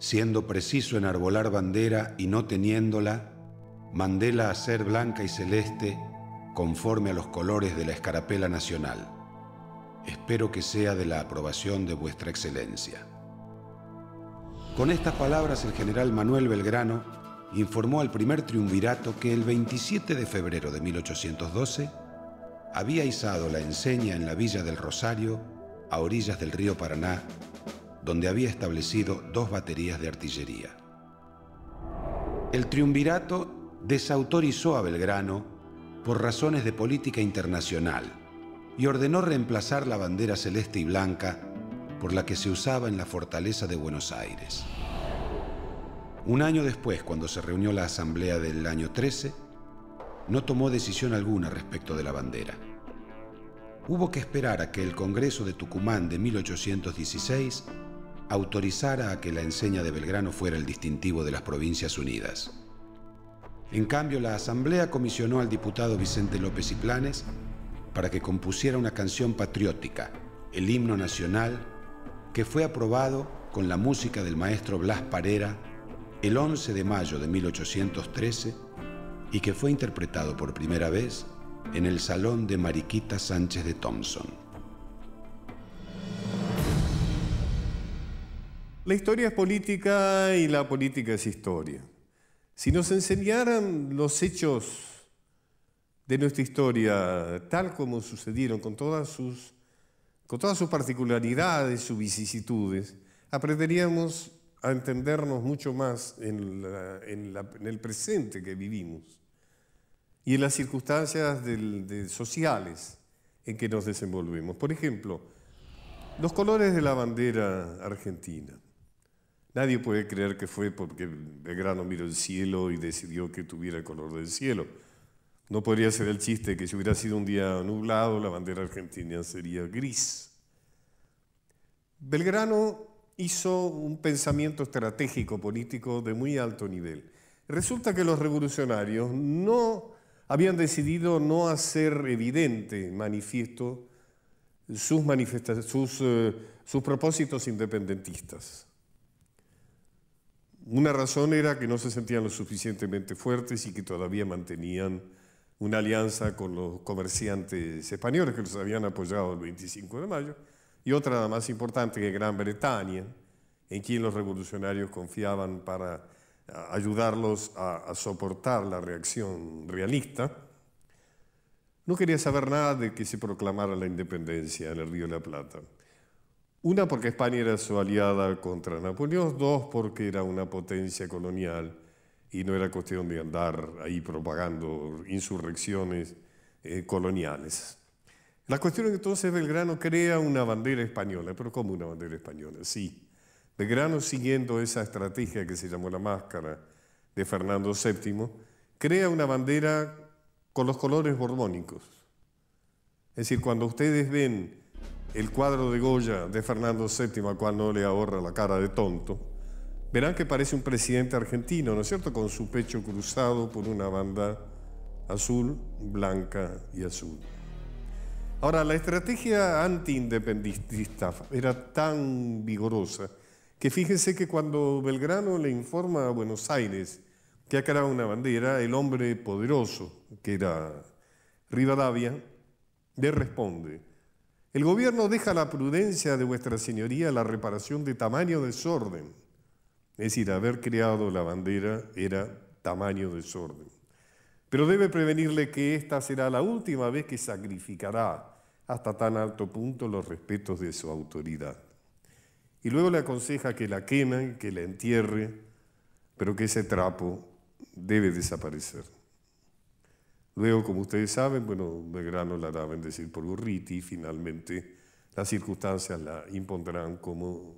siendo preciso enarbolar bandera y no teniéndola, a ser blanca y celeste conforme a los colores de la escarapela nacional. Espero que sea de la aprobación de vuestra excelencia. Con estas palabras el general Manuel Belgrano informó al primer triunvirato que el 27 de febrero de 1812 había izado la enseña en la villa del Rosario, a orillas del río Paraná, donde había establecido dos baterías de artillería. El triunvirato desautorizó a Belgrano por razones de política internacional y ordenó reemplazar la bandera celeste y blanca por la que se usaba en la fortaleza de Buenos Aires. Un año después, cuando se reunió la Asamblea del año 13, no tomó decisión alguna respecto de la bandera. Hubo que esperar a que el Congreso de Tucumán de 1816 autorizara a que la enseña de Belgrano fuera el distintivo de las Provincias Unidas. En cambio, la Asamblea comisionó al diputado Vicente López y Planes para que compusiera una canción patriótica, el himno nacional, que fue aprobado con la música del maestro Blas Parera el 11 de mayo de 1813 y que fue interpretado por primera vez en el Salón de Mariquita Sánchez de Thompson. La historia es política y la política es historia. Si nos enseñaran los hechos de nuestra historia tal como sucedieron, con todas sus, con todas sus particularidades, sus vicisitudes, aprenderíamos a entendernos mucho más en, el presente que vivimos y en las circunstancias sociales en que nos desenvolvemos. Por ejemplo, los colores de la bandera argentina. Nadie puede creer que fue porque Belgrano miró el cielo y decidió que tuviera el color del cielo. No podría ser el chiste que si hubiera sido un día nublado, la bandera argentina sería gris. Belgrano hizo un pensamiento estratégico político de muy alto nivel. Resulta que los revolucionarios no habían decidido no hacer evidente, manifiesto, sus, eh, sus propósitos independentistas. Una razón era que no se sentían lo suficientemente fuertes y que todavía mantenían una alianza con los comerciantes españoles que los habían apoyado el 25 de mayo, y otra más importante que Gran Bretaña, en quien los revolucionarios confiaban para ayudarlos a, soportar la reacción realista. No quería saber nada de que se proclamara la independencia en el Río de la Plata. Una porque España era su aliada contra Napoleón, dos porque era una potencia colonial y no era cuestión de andar ahí propagando insurrecciones eh, coloniales. La cuestión entonces Belgrano crea una bandera española, pero ¿cómo una bandera española? Sí. Belgrano siguiendo esa estrategia que se llamó la máscara de Fernando VII, crea una bandera con los colores borbónicos. Es decir, cuando ustedes ven el cuadro de Goya de Fernando VII, al cual le ahorra la cara de tonto, verán que parece un presidente argentino, ¿no es cierto?, con su pecho cruzado por una banda azul, blanca y azul. Ahora, la estrategia anti-independista era tan vigorosa que fíjense que cuando Belgrano le informa a Buenos Aires que ha creado una bandera, el hombre poderoso, que era Rivadavia, le responde, el gobierno deja la prudencia de vuestra señoría la reparación de tamaño desorden. Es decir, haber creado la bandera era tamaño desorden. Pero debe prevenirle que esta será la última vez que sacrificará hasta tan alto punto los respetos de su autoridad. Y luego le aconseja que la quemen, que la entierre, pero que ese trapo debe desaparecer. Luego, como ustedes saben, bueno, Belgrano la hará bendecir por y finalmente las circunstancias la impondrán como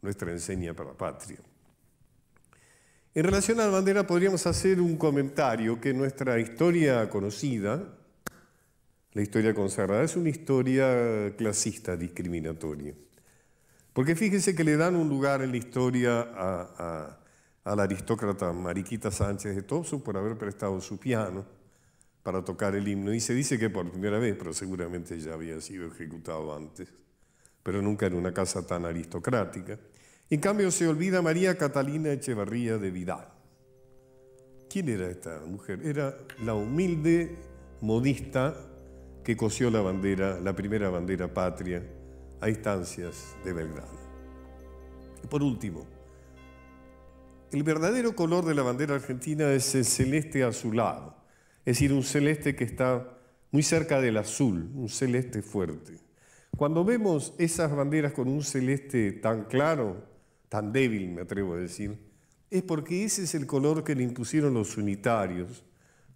nuestra enseña para la patria. En relación a la bandera podríamos hacer un comentario que nuestra historia conocida, la historia consagrada, es una historia clasista discriminatoria. Porque fíjense que le dan un lugar en la historia a, la aristócrata Mariquita Sánchez de Thompson por haber prestado su piano para tocar el himno. Y se dice que por primera vez, pero seguramente ya había sido ejecutado antes, pero nunca en una casa tan aristocrática. En cambio, se olvida María Catalina Echevarría de Vidal. ¿Quién era esta mujer? Era la humilde modista que cosió la bandera, la primera bandera patria, a instancias de Belgrano. Y por último, el verdadero color de la bandera argentina es el celeste azulado, es decir, un celeste que está muy cerca del azul, un celeste fuerte. Cuando vemos esas banderas con un celeste tan claro, tan débil, me atrevo a decir, es porque ese es el color que le impusieron los unitarios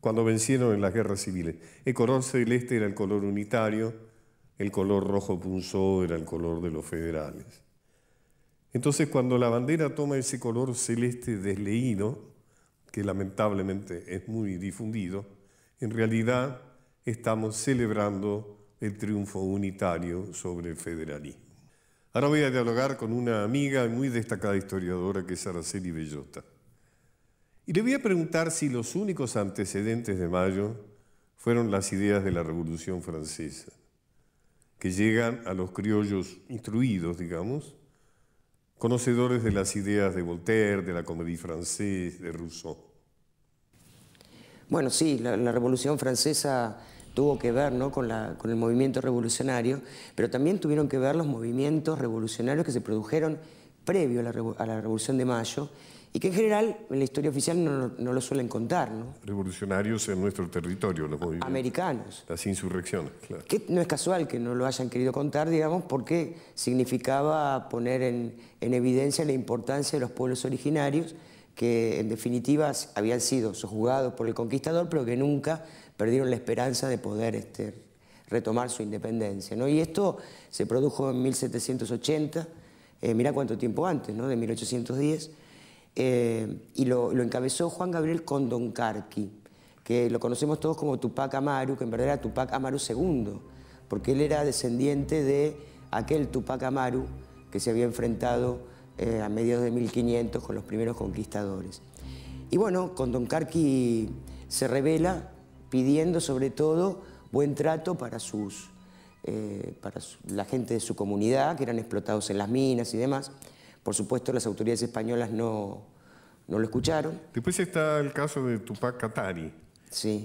cuando vencieron en las guerras civiles. El color celeste era el color unitario, el color rojo punzó era el color de los federales. Entonces cuando la bandera toma ese color celeste desleído, que lamentablemente es muy difundido, en realidad estamos celebrando el triunfo unitario sobre el federalismo. Ahora voy a dialogar con una amiga y muy destacada historiadora que es Araceli Bellota. Y le voy a preguntar si los únicos antecedentes de Mayo fueron las ideas de la Revolución Francesa, que llegan a los criollos instruidos, digamos, conocedores de las ideas de Voltaire, de la Comédie Française, de Rousseau. Bueno, sí, la, Revolución Francesa tuvo que ver con, el movimiento revolucionario, pero también tuvieron que ver los movimientos revolucionarios que se produjeron previo a la, Revolución de Mayo y que en general en la historia oficial no, lo suelen contar. Revolucionarios en nuestro territorio, los movimientos. Americanos. Las insurrecciones, claro. Que no es casual que no lo hayan querido contar, digamos, porque significaba poner en evidencia la importancia de los pueblos originarios que en definitiva habían sido sojuzgados por el conquistador, pero que nunca perdieron la esperanza de poder este, retomar su independencia. ¿no? Y esto se produjo en 1780, eh, mirá cuánto tiempo antes, ¿no? de 1810, eh, y lo, lo, encabezó Juan Gabriel Condoncarqui, que lo conocemos todos como Tupac Amaru, que en verdad era Tupac Amaru II, porque él era descendiente de aquel Tupac Amaru que se había enfrentado eh, a mediados de 1500 con los primeros conquistadores. Y bueno, con Don Carqui se revela pidiendo sobre todo buen trato para, sus, eh, para la gente de su comunidad, que eran explotados en las minas y demás. Por supuesto, las autoridades españolas no, no lo escucharon. Después está el caso de Tupac Katari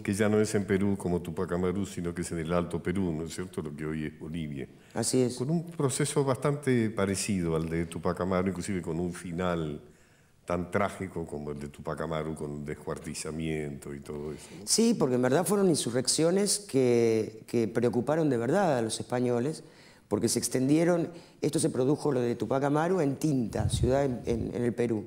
que ya no es en Perú como Tupac Amaru, sino que es en el Alto Perú, ¿no es cierto? Lo que hoy es Bolivia. Así es. Con un proceso bastante parecido al de Tupac Amaru, inclusive con un final tan trágico como el de Tupac Amaru, con descuartizamiento y todo eso. Sí, porque en verdad fueron insurrecciones que, que preocuparon de verdad a los españoles, porque se extendieron, esto se produjo lo de Tupac Amaru en Tinta, ciudad en el Perú,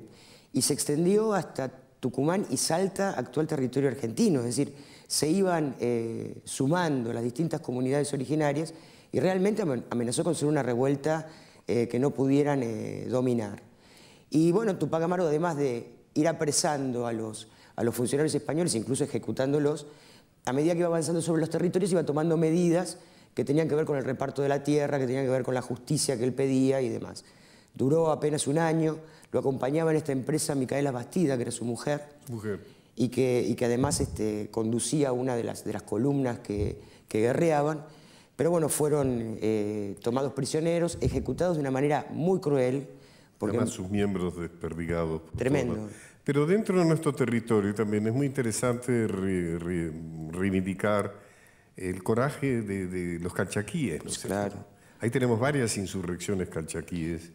y se extendió hasta Tucumán y Salta, actual territorio argentino, es decir, se iban eh, sumando las distintas comunidades originarias y realmente amenazó con ser una revuelta eh, que no pudieran eh, dominar. Y bueno, Tupac Amaro, además de ir apresando a los, a los funcionarios españoles, incluso ejecutándolos, a medida que iba avanzando sobre los territorios iba tomando medidas que tenían que ver con el reparto de la tierra, que tenían que ver con la justicia que él pedía y demás. Duró apenas un año, lo acompañaba en esta empresa Micaela Bastida, que era su mujer. Y, que, y que además este, conducía una de las, de las columnas que, guerreaban. Pero bueno, fueron eh, tomados prisioneros, ejecutados de una manera muy cruel. Porque... Además, sus miembros desperdigados. Tremendo. Pero dentro de nuestro territorio también es muy interesante reivindicar el coraje de, los calchaquíes. Claro. Ahí tenemos varias insurrecciones calchaquíes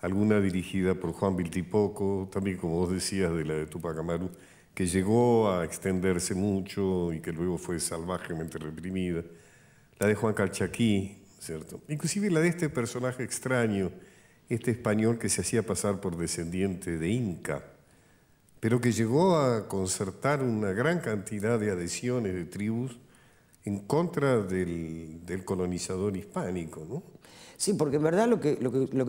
alguna dirigida por Juan Viltipoco, también como vos decías de la de Tupac Amaru, que llegó a extenderse mucho y que luego fue salvajemente reprimida, la de Juan Calchaquí, ¿cierto? Inclusive la de este personaje extraño, este español que se hacía pasar por descendiente de Inca, pero que llegó a concertar una gran cantidad de adhesiones de tribus en contra del, colonizador hispánico, ¿no? Sí, porque en verdad lo que,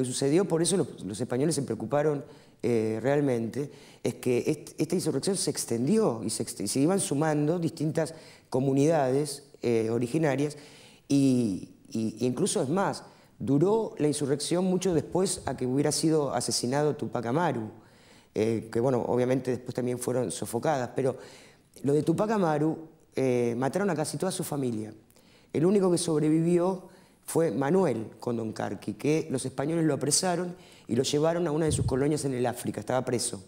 sucedió, por eso los, españoles se preocuparon eh, realmente, es que esta insurrección se extendió y se, iban sumando distintas comunidades eh, originarias y, incluso es más, duró la insurrección mucho después a que hubiera sido asesinado Tupac Amaru, eh, que bueno, obviamente después también fueron sofocadas, pero lo de Tupac Amaru eh, mataron a casi toda su familia. El único que sobrevivió fue Manuel con Carqui, que los españoles lo apresaron y lo llevaron a una de sus colonias en el África, estaba preso.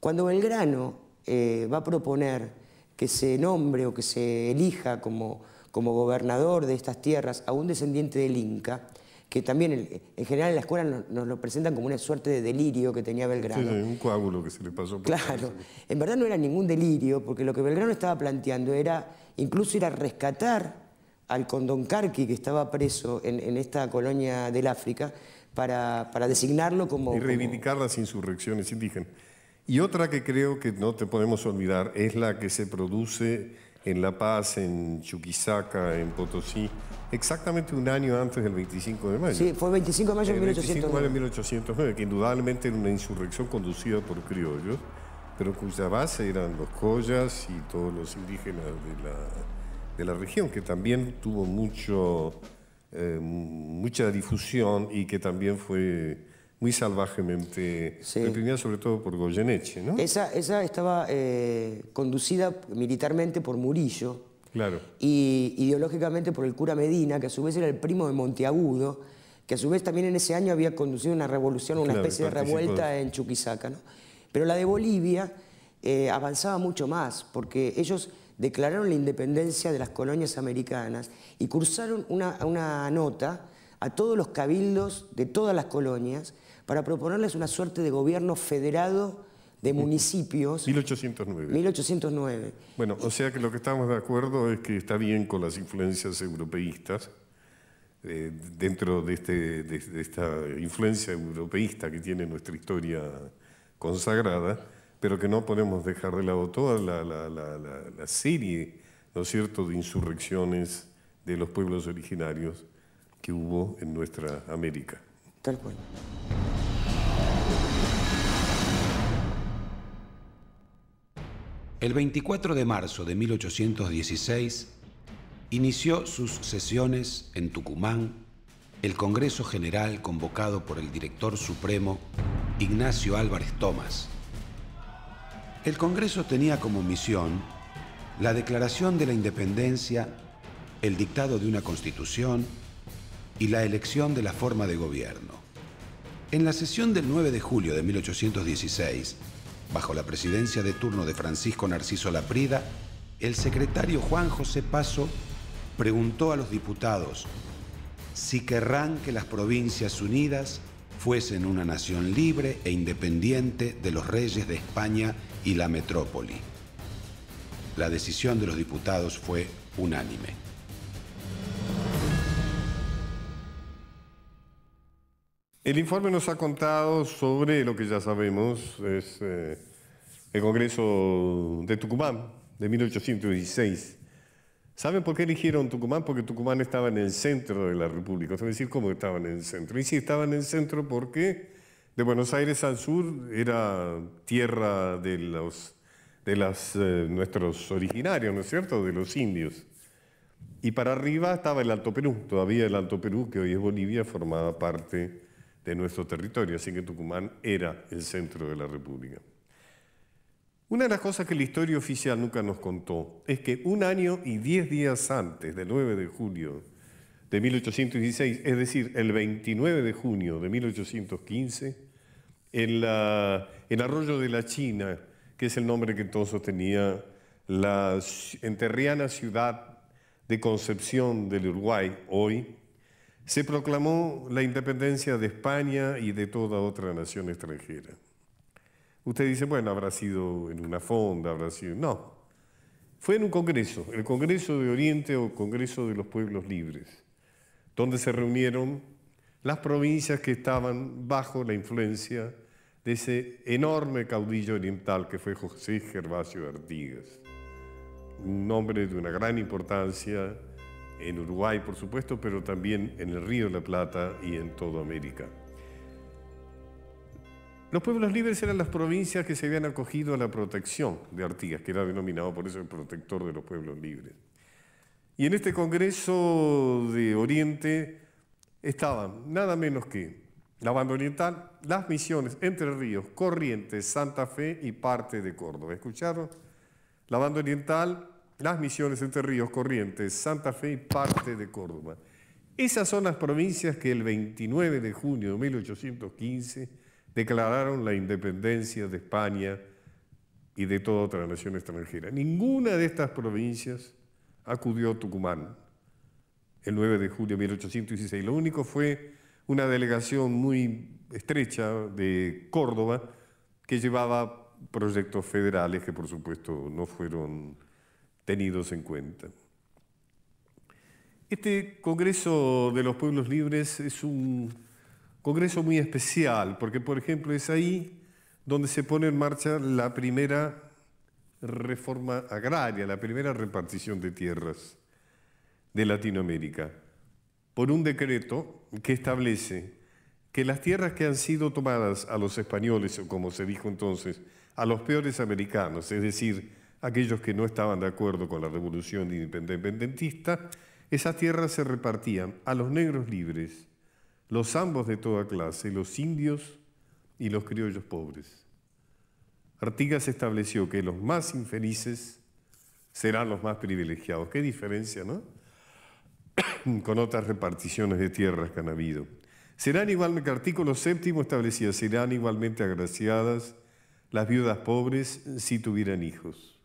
Cuando Belgrano eh, va a proponer que se nombre o que se elija como gobernador de estas tierras a un descendiente del Inca, que también en general en la escuela nos, lo presentan como una suerte de delirio que tenía Belgrano. Sí, un coágulo que se le pasó. claro, en verdad no era ningún delirio, porque lo que Belgrano estaba planteando era incluso ir a rescatar al Condoncarqui que estaba preso en, esta colonia del África, para, para designarlo como... Y reivindicar las insurrecciones indígenas. Y otra que creo que no te podemos olvidar es la que se produce en La Paz, en Chuquisaca, en Potosí, exactamente un año antes del 25 de mayo. Sí, fue 25 de mayo de 1809. 25 de mayo de 1809, que indudablemente era una insurrección conducida por criollos, pero cuya base eran los collas y todos los indígenas de la, región, que también tuvo mucho, eh, mucha difusión y que también fue muy salvajemente reprimida, sobre todo por Goyeneche, ¿no? Esa, esa estaba eh, conducida militarmente por Murillo. Claro. Y ideológicamente por el cura Medina, que a su vez era el primo de Monteagudo, que a su vez también en ese año había conducido una revolución, una especie de revuelta en Chuquisaca, ¿no? Pero la de Bolivia eh, avanzaba mucho más, porque ellos declararon la independencia de las colonias americanas y cursaron una, una nota a todos los cabildos de todas las colonias para proponerles una suerte de gobierno federado de municipios. 1809. 1809. Bueno, o sea que lo que estamos de acuerdo es que está bien con las influencias europeístas, eh, dentro de, este, esta influencia europeísta que tiene nuestra historia consagrada, pero que no podemos dejar de lado toda la, la serie, ¿no es cierto?, de insurrecciones de los pueblos originarios que hubo en nuestra América. Tal cual. El 24 de marzo de 1816 inició sus sesiones en Tucumán el Congreso General convocado por el director supremo Ignacio Álvarez Tomás. El Congreso tenía como misión la declaración de la independencia, el dictado de una constitución y la elección de la forma de gobierno. En la sesión del 9 de julio de 1816, bajo la presidencia de turno de Francisco Narciso Laprida, el secretario Juan José Paso preguntó a los diputados si querrán que las provincias unidas fuesen una nación libre e independiente de los reyes de España y la metrópoli. La decisión de los diputados fue unánime. El informe nos ha contado sobre lo que ya sabemos, es eh, el Congreso de Tucumán de 1816. ¿Saben por qué eligieron Tucumán? Porque Tucumán estaba en el centro de la República. Es decir, ¿cómo estaban en el centro? Y sí, estaban en el centro porque de Buenos Aires al sur era tierra de, los, de eh, nuestros originarios, ¿no es cierto?, de los indios. Y para arriba estaba el Alto Perú, todavía el Alto Perú, que hoy es Bolivia, formaba parte de nuestro territorio, así que Tucumán era el centro de la República. Una de las cosas que la historia oficial nunca nos contó es que un año y diez días antes del 9 de julio de 1816, es decir, el 29 de junio de 1815, en el arroyo de la China, que es el nombre que entonces tenía la enterriana ciudad de Concepción del Uruguay, hoy, se proclamó la independencia de España y de toda otra nación extranjera. Usted dice, bueno, habrá sido en una fonda, habrá sido... No, fue en un congreso, el Congreso de Oriente o Congreso de los Pueblos Libres, donde se reunieron las provincias que estaban bajo la influencia de ese enorme caudillo oriental que fue José Gervasio Artigas, un hombre de una gran importancia en Uruguay, por supuesto, pero también en el Río de la Plata y en toda América. Los pueblos libres eran las provincias que se habían acogido a la protección de Artigas, que era denominado por eso el protector de los pueblos libres. Y en este Congreso de Oriente estaban nada menos que la banda oriental, las misiones Entre Ríos, Corrientes, Santa Fe y parte de Córdoba. ¿Escucharon? La banda oriental las Misiones Entre Ríos, Corrientes, Santa Fe y parte de Córdoba. Esas son las provincias que el 29 de junio de 1815 declararon la independencia de España y de toda otra nación extranjera. Ninguna de estas provincias acudió a Tucumán el 9 de julio de 1816. Lo único fue una delegación muy estrecha de Córdoba que llevaba proyectos federales que por supuesto no fueron tenidos en cuenta. Este Congreso de los Pueblos Libres es un congreso muy especial, porque por ejemplo es ahí donde se pone en marcha la primera reforma agraria, la primera repartición de tierras de Latinoamérica, por un decreto que establece que las tierras que han sido tomadas a los españoles, o como se dijo entonces, a los peores americanos, es decir, aquellos que no estaban de acuerdo con la revolución independentista, esas tierras se repartían a los negros libres, los ambos de toda clase, los indios y los criollos pobres. Artigas estableció que los más infelices serán los más privilegiados. Qué diferencia, ¿no? con otras reparticiones de tierras que han habido. Serán igualmente, el artículo séptimo establecía, serán igualmente agraciadas las viudas pobres si tuvieran hijos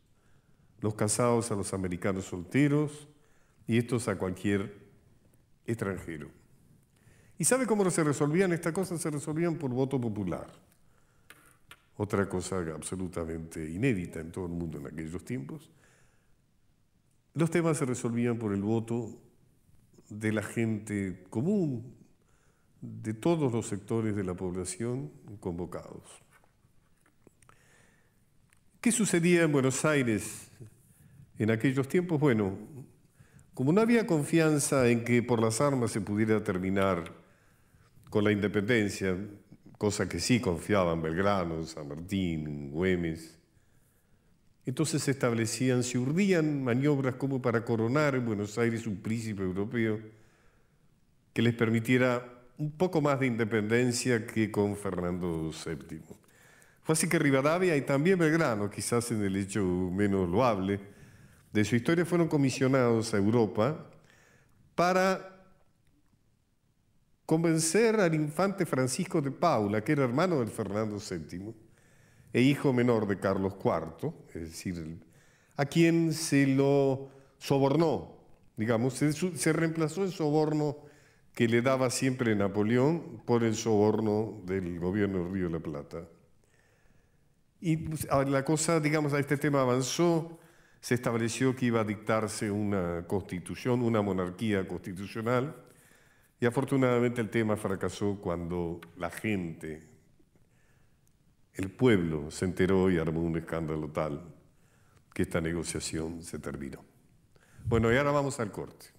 los casados a los americanos solteros y estos a cualquier extranjero. ¿Y sabe cómo se resolvían estas cosas? Se resolvían por voto popular. Otra cosa absolutamente inédita en todo el mundo en aquellos tiempos. Los temas se resolvían por el voto de la gente común, de todos los sectores de la población convocados. ¿Qué sucedía en Buenos Aires en aquellos tiempos? Bueno, como no había confianza en que por las armas se pudiera terminar con la independencia, cosa que sí confiaban Belgrano, San Martín, Güemes, entonces se establecían, se urdían maniobras como para coronar en Buenos Aires un príncipe europeo que les permitiera un poco más de independencia que con Fernando VII. Fue así que Rivadavia y también Belgrano, quizás en el hecho menos loable de su historia, fueron comisionados a Europa para convencer al infante Francisco de Paula, que era hermano del Fernando VII e hijo menor de Carlos IV, es decir, a quien se lo sobornó, digamos, se, reemplazó el soborno que le daba siempre Napoleón por el soborno del gobierno de Río de la Plata. Y pues, la cosa, digamos, a este tema avanzó, se estableció que iba a dictarse una constitución, una monarquía constitucional, y afortunadamente el tema fracasó cuando la gente, el pueblo, se enteró y armó un escándalo tal que esta negociación se terminó. Bueno, y ahora vamos al corte.